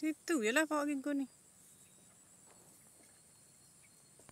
Situ je lah pawak gengko ni.